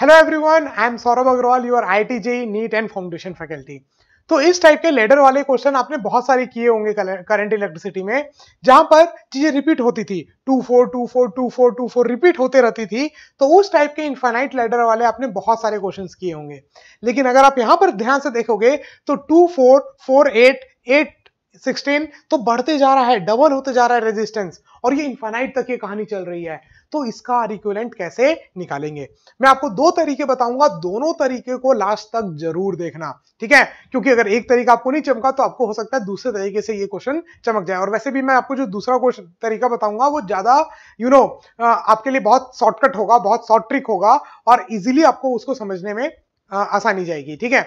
hello everyone I am Saurabh Agarwal your I T J NEET and foundation faculty तो इस type के ladder वाले question आपने बहुत सारे किए होंगे करंट इलेक्ट्रिसिटी में जहां पर चीजें रिपीट होती थी two four two four two four two four repeat होते रहती थी तो उस टाइप के इन्फाइनाइट लेडर वाले आपने बहुत सारे क्वेश्चन किए होंगे लेकिन अगर आप यहां पर ध्यान से देखोगे तो two four four eight eight sixteen तो बढ़ते जा रहा है डबल होते जा रहा है रेजिस्टेंस और ये इन्फाइनाइट तक ये कहानी चल रही है तो इसका आर कैसे निकालेंगे मैं आपको दो तरीके बताऊंगा दोनों तरीके को लास्ट तक जरूर देखना ठीक है क्योंकि अगर एक तरीका आपको नहीं चमका तो आपको हो सकता है दूसरे तरीके से ये क्वेश्चन चमक जाए और वैसे भी मैं आपको जो दूसरा क्वेश्चन तरीका बताऊंगा वो ज्यादा यू नो आपके लिए बहुत शॉर्टकट होगा बहुत शॉर्ट ट्रिक होगा और इजिली आपको उसको समझने में आसानी जाएगी ठीक है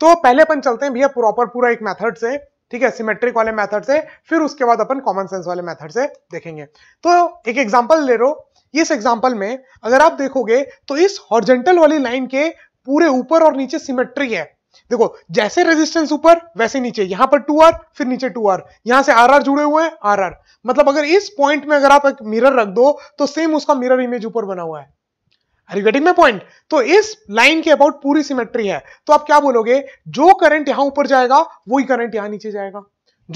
तो पहले अपन चलते हैं भैया प्रॉपर पूरा एक मेथड से ठीक है सिमेट्रिक वाले मेथड से फिर उसके बाद अपन कॉमन सेंस वाले मेथड से देखेंगे तो एक एग्जांपल ले रो इस एग्जाम्पल में अगर आप देखोगे तो इस हॉर्जेंटल वाली लाइन के पूरे ऊपर और नीचे सिमेट्री है देखो जैसे रेजिस्टेंस ऊपर वैसे नीचे यहां पर टू आर फिर नीचे टू आर यहां से आर आर जुड़े हुए हैं आर आर मतलब अगर इस पॉइंट में अगर आप एक मिरर रख दो तो सेम उसका मिरर इमेज ऊपर बना हुआ है आर माई पॉइंट तो इस लाइन के अबाउट पूरी सिमेट्री है तो आप क्या बोलोगे जो करंट यहां ऊपर जाएगा वही करंट यहां नीचे जाएगा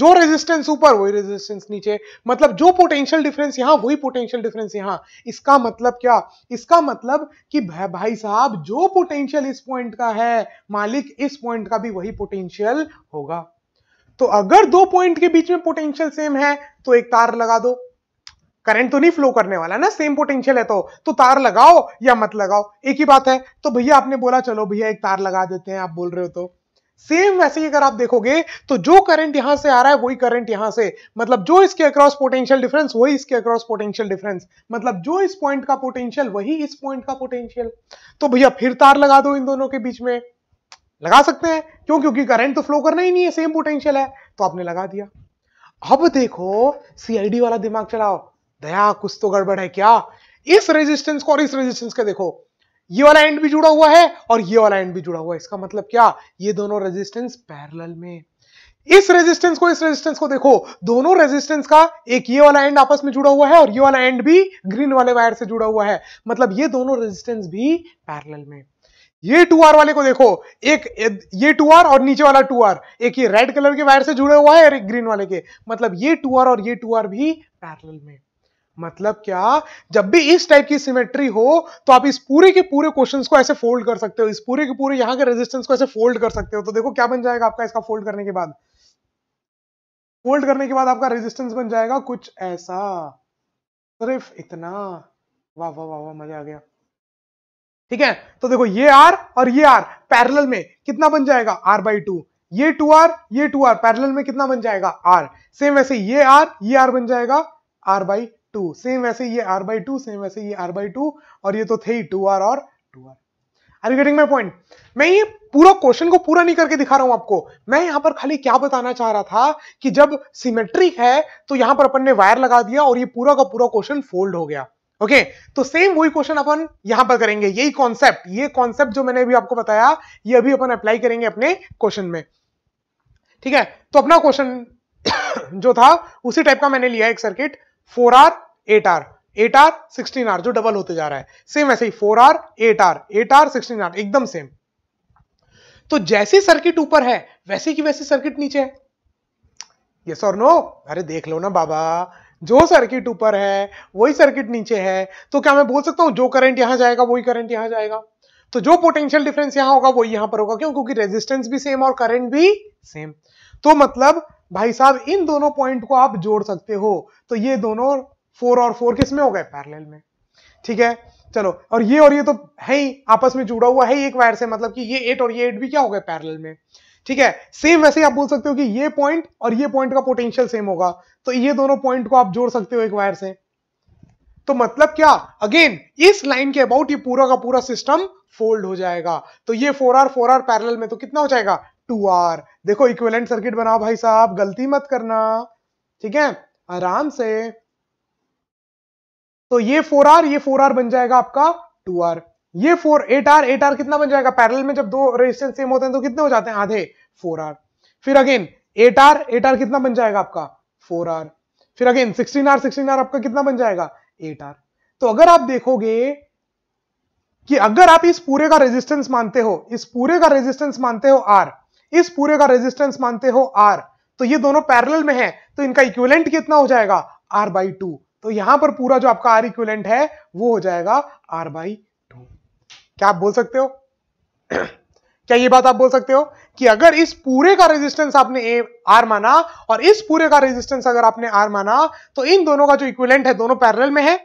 जो रेजिस्टेंस ऊपर वही रेजिस्टेंस नीचे मतलब जो पोटेंशियल डिफरेंस यहां वही पोटेंशियल डिफरेंस यहां इसका मतलब क्या इसका मतलब कि भाई साहब जो पोटेंशियल इस पॉइंट का है मालिक इस पॉइंट का भी वही पोटेंशियल होगा तो अगर दो पॉइंट के बीच में पोटेंशियल सेम है तो एक तार लगा दो करंट तो नहीं फ्लो करने वाला ना सेम पोटेंशियल है तो तो तार लगाओ या मत लगाओ एक ही बात है तो भैया आपने बोला चलो भैया एक तार लगा देते हैं आप बोल रहे हो तो सेम वैसे ही अगर आप देखोगे तो जो करंट यहां से आ रहा है वही करंट यहां से मतलब जो इसके अक्रॉस पोटेंशियल डिफरेंस वही इसके अक्रॉस पोटेंशियल डिफरेंस मतलब जो इस पॉइंट का पोटेंशियल वही इस पॉइंट का पोटेंशियल तो भैया फिर तार लगा दो इन दोनों के बीच में लगा सकते हैं क्यों क्योंकि करंट तो फ्लो करना ही नहीं है सेम पोटेंशियल है तो आपने लगा दिया अब देखो सीआईडी वाला दिमाग चलाओ दया कुछ तो गड़बड़ है क्या इस रेजिस्टेंस को और इस रेजिस्टेंस के देखो ये वाला एंड भी जुड़ा हुआ है और ये वाला एंड भी जुड़ा हुआ है इसका मतलब क्या ये दोनों रेजिस्टेंस पैरेलल में इस रेजिस्टेंस को इस रेजिस्टेंस को देखो दोनों रेजिस्टेंस का एक ये वाला एंड आपस में जुड़ा हुआ है और ये वाला एंड भी ग्रीन वाले वायर से जुड़ा हुआ है मतलब ये दोनों रेजिस्टेंस भी पैरेलल में ये टू आर वाले को देखो एक ये टू आर और नीचे वाला टू आर एक ये रेड कलर के वायर से जुड़ा हुआ है और एक ग्रीन वाले के मतलब ये टू आर और ये टू आर भी पैरेलल में मतलब क्या जब भी इस टाइप की सिमेट्री हो तो आप इस पूरे के पूरे क्वेश्चंस को ऐसे फोल्ड कर सकते हो इस पूरे के पूरे यहां के रेजिस्टेंस को ऐसे फोल्ड कर सकते हो तो देखो क्या बन जाएगा आपका इसका फोल्ड करने के बाद फोल्ड करने के बाद आपका रेजिस्टेंस बन जाएगा कुछ ऐसा सिर्फ इतना वाह वाह वाह वाह मजा आ गया ठीक है तो देखो ये आर और ये आर पैरल में कितना बन जाएगा आर बाई टू ये टू आर ये टू आर पैरल में कितना बन जाएगा आर सेम वैसे ये आर ये आर बन जाएगा आर बाई टू सेम वैसे ये आर बाई टू सेम वैसे ये आर बाई टू और ये तो थे ही टू आर और two R are you getting my point मैं ये पूरा क्वेश्चन को पूरा नहीं करके दिखा रहा हूं आपको मैं यहां पर खाली क्या बताना चाह रहा था कि जब सिमेट्रिक है तो यहां पर अपन ने वायर लगा दिया और ये पूरा का पूरा क्वेश्चन फोल्ड हो गया ओके okay, तो सेम वही क्वेश्चन अपन यहां पर करेंगे यही कॉन्सेप्ट ये कॉन्सेप्ट जो मैंने अभी आपको बताया ये अभी अपन अप्लाई करेंगे अपने क्वेश्चन में ठीक है तो अपना क्वेश्चन जो था उसी टाइप का मैंने लिया एक circuit four R eight R eight R sixteen R जो डबल होते जा रहा है सेम ऐसे ही four R eight R eight R sixteen R एकदम सेम तो जैसे सर्किट ऊपर है वैसे की वैसे सर्किट नीचे है यस और नो अरे देख लो ना बाबा जो सर्किट ऊपर है वही सर्किट नीचे है तो क्या मैं बोल सकता हूं जो करंट यहां जाएगा वही करंट यहां जाएगा तो जो पोटेंशियल डिफरेंस यहां होगा वही यहां पर होगा क्यों क्योंकि रेजिस्टेंस भी सेम और करंट भी सेम तो मतलब भाई साहब इन दोनों पॉइंट को आप जोड़ सकते हो तो ये दोनों फोर और फोर किस में हो गए पैरेलल में ठीक है चलो और ये और ये तो है ही आपस में जुड़ा हुआ है एक वायर से मतलब कि ये एट और ये एट भी क्या हो गए पैरेलल में ठीक है सेम वैसे ही आप बोल सकते हो कि ये पॉइंट और ये पॉइंट का पोटेंशियल सेम होगा तो ये दोनों पॉइंट को आप जोड़ सकते हो एक वायर से तो मतलब क्या अगेन इस लाइन के अबाउट ये पूरा का पूरा सिस्टम फोल्ड हो जाएगा तो ये four R four R parallel में तो कितना हो जाएगा टू आर देखो इक्वेलेंट सर्किट बनाओ भाई साहब गलती मत करना ठीक है आराम से तो ये फोर आर ये फोर आर बन जाएगा आपका टू आर ये four eight R eight R कितना बन जाएगा पैरल में जब दो रेजिस्टेंस सेम होते हैं तो कितने हो जाते हैं आधे फोर आर फिर again eight R eight R कितना बन जाएगा आपका फोर आर फिर again sixteen R sixteen R आपका कितना बन जाएगा एट आर तो अगर आप देखोगे कि अगर आप इस पूरे का रेजिस्टेंस मानते हो इस पूरे का रेजिस्टेंस मानते हो आर इस पूरे का रेजिस्टेंस मानते हो आर तो ये दोनों पैरेलल में है तो इनका इक्विवेलेंट कितना हो जाएगा आर बाई टू तो यहां पर पूरा जो आपका आर इक्विवेलेंट है वो हो जाएगा आर बाई टू क्या आप बोल सकते हो क्या ये बात आप बोल सकते हो कि अगर इस पूरे का रेजिस्टेंस आपने ए आर माना और इस पूरे का रेजिस्टेंस अगर आपने आर माना तो इन दोनों का जो इक्विवेलेंट है दोनों पैरेलल में है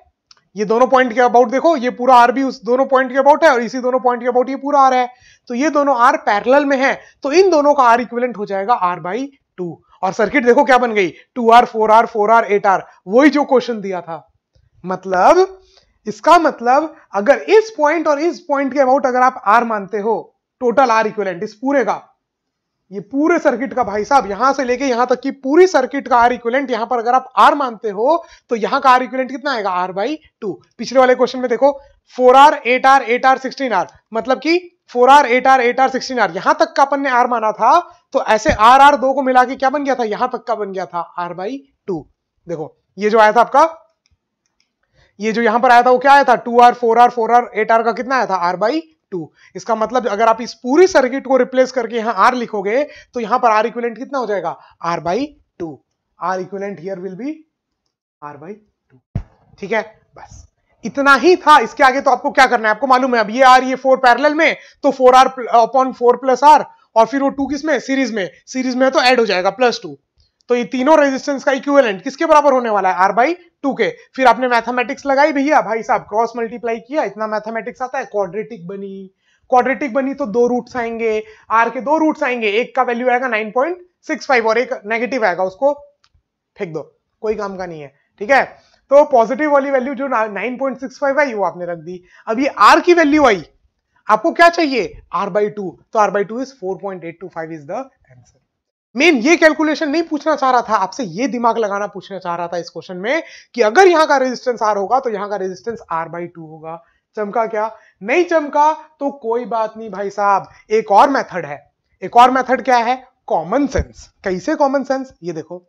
ये दोनों पॉइंट के अबाउट देखो ये पूरा आर भी उस दोनों पॉइंट के अबाउट है और इसी दोनों पॉइंट के अबाउट ये पूरा आर है तो ये दोनों आर पैरल में है तो इन दोनों का आर इक्विवेलेंट हो जाएगा आर बाई टू और सर्किट देखो क्या बन गई two R four R four R eight R वही जो क्वेश्चन दिया था मतलब इसका मतलब अगर इस पॉइंट और इस पॉइंट के अबाउट अगर आप आर मानते हो टोटल आर इक्विवेलेंट इस पूरे का ये पूरे सर्किट का भाई साहब यहां से लेके यहां तक की पूरी सर्किट का आर इक्विलेंट यहां पर अगर आप आर मानते हो तो यहां का आर इक्विलेंट कितना आएगा आर बाई टू पिछले वाले क्वेश्चन में देखो four R eight R eight R sixteen R मतलब कि four R eight R eight R sixteen R यहां तक का अपन ने आर माना था तो ऐसे आर आर दो को मिला के क्या बन गया था यहां तक का बन गया था आर बाई टू देखो ये जो आया था आपका ये जो यहां पर आया था वो क्या आया था two R four R four R eight R का कितना आया था आर बाई टू इसका मतलब अगर आप इस पूरी सर्किट को रिप्लेस करके यहां आर लिखोगे तो यहां पर आर इक्विलेंट कितना हो जाएगा R by two R equivalent here will be R by two ठीक है बस इतना ही था इसके आगे तो आपको क्या करना है आपको मालूम है अब ये आर ये फोर पैरेलल में तो four R upon four plus R और फिर वो टू किस में सीरीज में सीरीज में तो ऐड हो जाएगा प्लस टू तो ये तीनों रेजिस्टेंस का इक्विवेलेंट किसके बराबर होने वाला है आर बाई टू के फिर आपने मैथमेटिक्स लगाई भैया भाई साहब क्रॉस मल्टीप्लाई किया इतना मैथमेटिक्स आता है क्वाड्रेटिक बनी क्वाड्रेटिक बनी तो दो रूट्स आएंगे आर के दो रूट्स आएंगे एक का वैल्यू आएगा 9.65 और एक नेगेटिव आएगा उसको फेंक दो कोई काम का नहीं है ठीक है तो पॉजिटिव वाली वैल्यू जो नाइन पॉइंट सिक्स फाइव आई वो आपने रख दी अब ये आर की वैल्यू आई आपको क्या चाहिए आर बाई टू तो R by two is four point eight two five is the answer main ये कैलकुलेशन नहीं पूछना चाह रहा था आपसे ये दिमाग लगाना पूछना चाह रहा था इस क्वेश्चन में कि अगर यहां का रेजिस्टेंस आर होगा तो यहां का रेजिस्टेंस आर बाई टू होगा चमका क्या नहीं चमका तो कोई बात नहीं भाई साहब एक और मेथड है एक और मेथड क्या है कॉमन सेंस कैसे कॉमन सेंस ये देखो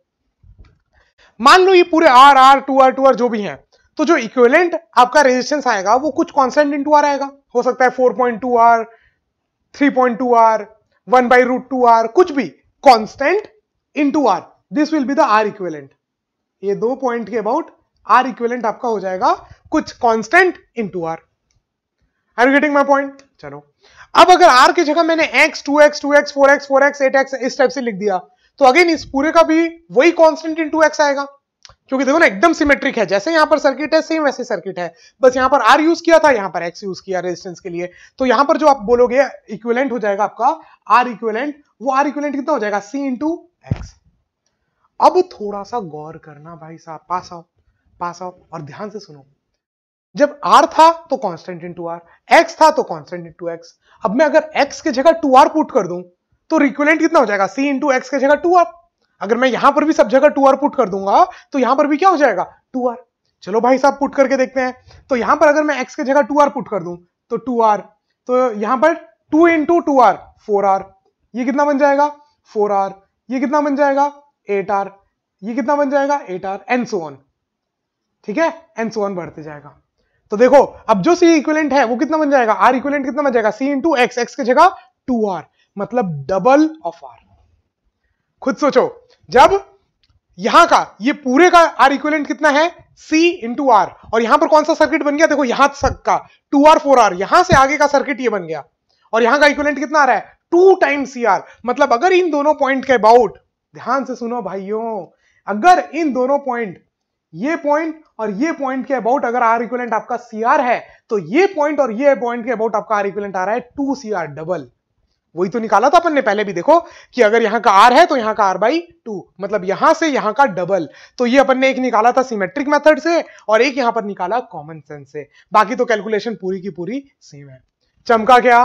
मान लो ये पूरे R R two R two R जो भी है तो जो इक्विवेलेंट आपका रेजिस्टेंस आएगा वो कुछ कॉन्स्टेंट इंटू आर आएगा हो सकता है four point two R three point two R one by root two R कुछ भी in two R this will be the R equivalent ये दो पॉइंट के अबाउट आर इक्वेलेंट आपका हो जाएगा कुछ in two R are you getting my point चलो अब अगर आर की जगह मैंने X two X two X four X four X eight X इस टाइप से लिख दिया तो अगेन इस पूरे का भी वही कॉन्स्टेंट इंटू एक्स आएगा क्योंकि देखो ना एकदम सिमेट्रिक है जैसे यहां पर सर्किट है सेम वैसे सर्किट है बस यहां पर आर यूज किया था यहां पर एक्स यूज किया रेजिस्टेंस के लिए तो यहां पर जो आप बोलोगे इक्विवेलेंट हो जाएगा आपका आर इक्विवेलेंट वो आर इक्विवेलेंट कितना हो जाएगा सी इंटू एक्स अब थोड़ा सा गौर करना भाई साहब पास आओ पास आओ और ध्यान से सुनो जब आर था तो कॉन्स्टेंट इंटू आर एक्स था तो कॉन्स्टेंट इंटू एक्स अब मैं अगर एक्स के जगह टू आर पुट कर दूं तो रिक्वेलेंट कितना हो जाएगा सी इंटू एक्स के जगह टू आर अगर मैं यहां पर भी सब जगह टू आर पुट कर दूंगा तो यहां पर भी क्या हो जाएगा टू आर चलो भाई साहब पुट करके देखते हैं तो यहां पर अगर मैं एक्स की जगह टू आर पुट कर दूं तो टू आर तो यहां पर two into two R four R ये कितना बन जाएगा फोर आर ये कितना बन जाएगा एट आर ये कितना बन जाएगा eight R and so on ठीक है एन सो वन बढ़ते जाएगा तो देखो अब जो सी इक्विलेंट है वो कितना बन जाएगा आर इक्विलेंट कितना बन जाएगा सी इंटू एक्स एक्स की जगह टू आर मतलब डबल ऑफ आर खुद सोचो जब यहां का ये पूरे का आर इक्विलेंट कितना है सी इंटू आर और यहां पर कौन सा सर्किट बन गया देखो यहां तक का टू आर फोर आर यहां से आगे का सर्किट ये बन गया और यहां का इक्विलेंट कितना आ रहा है टू टाइम सी आर मतलब अगर इन दोनों पॉइंट के अबाउट ध्यान से सुनो भाइयों अगर इन दोनों पॉइंट ये पॉइंट और ये पॉइंट के अबाउट अगर आर इक्वेलेंट आपका सी आर है तो ये पॉइंट और ये पॉइंट के अबाउट आपका आर इक्विलेंट आ रहा है टू सी आर डबल वही तो निकाला था अपन ने पहले भी देखो कि अगर यहां का आर है तो यहां का आर बाई टू मतलब यहां से यहां का डबल तो ये अपन ने एक निकाला था सिमेट्रिक मेथड से और एक यहां पर निकाला कॉमन सेंस से बाकी तो कैलकुलेशन पूरी की पूरी सेम है चमका क्या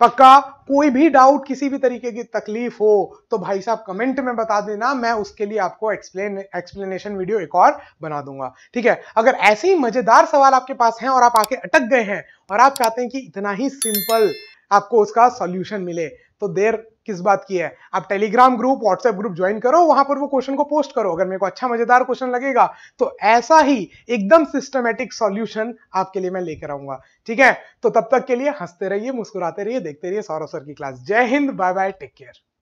पक्का कोई भी डाउट किसी भी तरीके की तकलीफ हो तो भाई साहब कमेंट में बता देना मैं उसके लिए आपको एक्सप्लेन एक्सप्लेनेशन वीडियो एक और बना दूंगा ठीक है अगर ऐसे ही मजेदार सवाल आपके पास हैं और आप आके अटक गए हैं और आप चाहते हैं कि इतना ही सिंपल आपको उसका सोल्यूशन मिले तो देर किस बात की है आप Telegram group WhatsApp group join करो वहां पर वो क्वेश्चन को पोस्ट करो अगर मेरे को अच्छा मजेदार क्वेश्चन लगेगा तो ऐसा ही एकदम सिस्टमेटिक सॉल्यूशन आपके लिए मैं लेकर आऊंगा ठीक है तो तब तक के लिए हंसते रहिए मुस्कुराते रहिए देखते रहिए सौरव सर की क्लास जय Hind bye bye take care